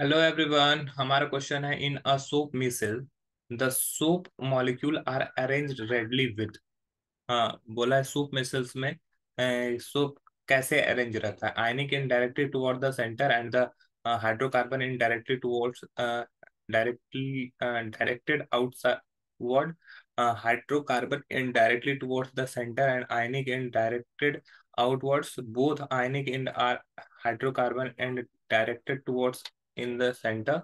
hello everyone हमारा question है in a soap micelle the soap molecule are arranged radially with हाँ बोला है सोप मिसल्स में सोप कैसे अरेंज रहता है ionic end directly toward the center and the hydrocarbon end directly towards directly directed outward hydrocarbon end directly towards the center and ionic end directed outwards both ionic end are hydrocarbon and directed towards in the center,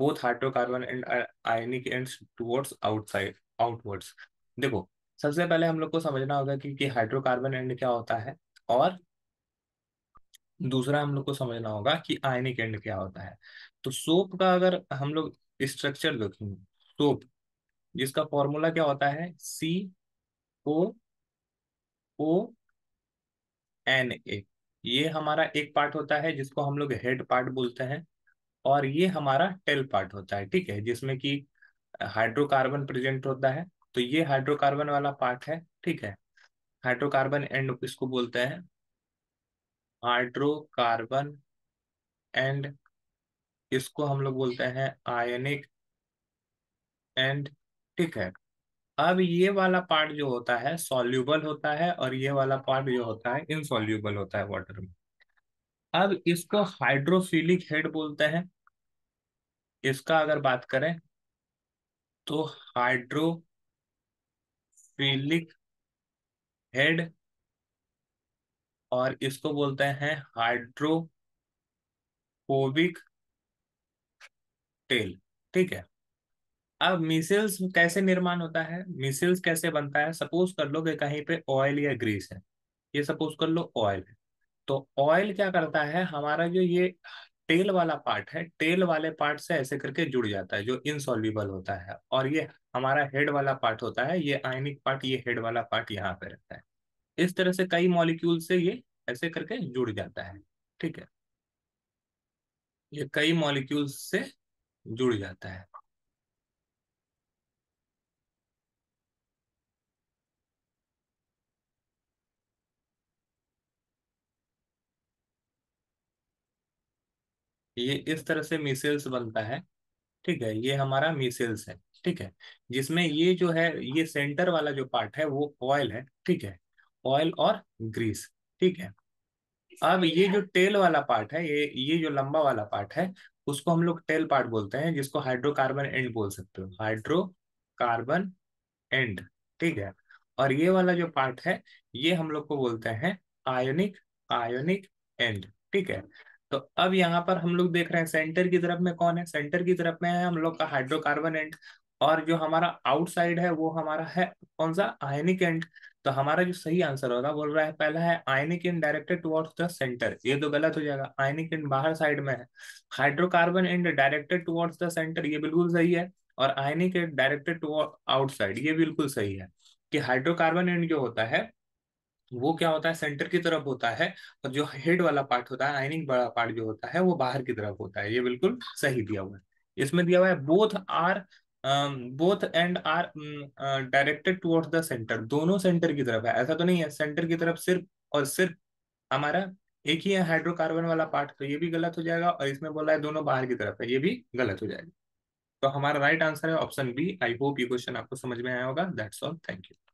both hydrocarbon and ionic ends towards outside outwards देखो सबसे पहले हम लोग को समझना होगा कि, कि हाइड्रोकार्बन एंड क्या होता है और दूसरा हम लोग को समझना होगा कि आयनिक एंड क्या होता है तो सोप का अगर हम लोग स्ट्रक्चर देखेंगे सोप जिसका फॉर्मूला क्या होता है सी ओ ओ एन ए ये हमारा एक पार्ट होता है जिसको हम लोग हेड पार्ट बोलते हैं और ये हमारा टेल पार्ट होता है ठीक है जिसमें कि हाइड्रोकार्बन प्रेजेंट होता है तो ये हाइड्रोकार्बन वाला पार्ट है ठीक है हाइड्रोकार्बन एंड इसको बोलते हैं हाइड्रोकार्बन एंड इसको हम लोग बोलते हैं आयनिक एंड ठीक है अब ये वाला पार्ट जो होता है सॉल्यूबल होता है और ये वाला पार्ट जो होता है इनसॉल्यूबल होता है वाटर में अब इसको हाइड्रोफिलिक हेड बोलते हैं इसका अगर बात करें तो हाइड्रोफिलिक हेड और इसको बोलते हैं हाइड्रोफोबिक टेल ठीक है अब मिसेल्स कैसे निर्माण होता है मिसेल्स कैसे बनता है सपोज कर लो कि कहीं पे ऑयल या ग्रीस है ये सपोज कर लो ऑयल है तो ऑयल क्या करता है हमारा जो ये टेल वाला पार्ट है टेल वाले पार्ट से ऐसे करके जुड़ जाता है जो इनसॉल्यूबल होता है और ये हमारा हेड वाला पार्ट होता है ये आयनिक पार्ट ये हेड वाला पार्ट यहाँ पे रहता है इस तरह से कई मॉलिक्यूल से ये ऐसे करके जुड़ जाता है ठीक है ये कई मॉलिक्यूल से जुड़ जाता है ये इस तरह से मिसेल्स बनता है ठीक है ये हमारा मिसेल्स है ठीक है जिसमें ये जो है ये सेंटर वाला जो पार्ट है वो ऑयल है ठीक है ऑयल और ग्रीस ठीक है अब ये जो टेल वाला पार्ट है ये ये जो लंबा वाला पार्ट है उसको हम लोग टेल पार्ट बोलते हैं जिसको हाइड्रोकार्बन एंड बोल सकते हो हाइड्रोकार्बन एंड ठीक है और ये वाला जो पार्ट है ये हम लोग को बोलते हैं आयोनिक आयोनिक एंड ठीक है तो अब यहाँ पर हम लोग देख रहे हैं सेंटर की तरफ में कौन है सेंटर की तरफ में है हम लोग का हाइड्रोकार्बन एंड और जो हमारा आउटसाइड है वो हमारा है कौन सा आयनिक एंड तो हमारा जो सही आंसर होगा बोल रहा है पहला है ionic end directed towards the centre ये तो गलत हो जाएगा आयनिक एंड बाहर साइड में है hydrocarbon end directed towards the centre ये बिल्कुल सही है और ionic end directed toward outside ये बिल्कुल सही है कि हाइड्रोकार्बन एंड जो होता है वो क्या होता है सेंटर की तरफ होता है और जो हेड वाला पार्ट होता है आइनिंग वाला पार्ट जो होता है वो बाहर की तरफ होता है ये बिल्कुल सही दिया हुआ है इसमें दिया हुआ है both are both end are directed toward the centre दोनों सेंटर की तरफ है ऐसा तो नहीं है सेंटर की तरफ सिर्फ और सिर्फ हमारा एक ही है हाइड्रोकार्बन वाला पार्ट तो ये भी गलत हो जाएगा और इसमें बोला है दोनों बाहर की तरफ है ये भी गलत हो जाएगा तो हमारा राइट आंसर है ऑप्शन बी आई होप ये क्वेश्चन आपको समझ में आया होगा दैट्स ऑल थैंक यू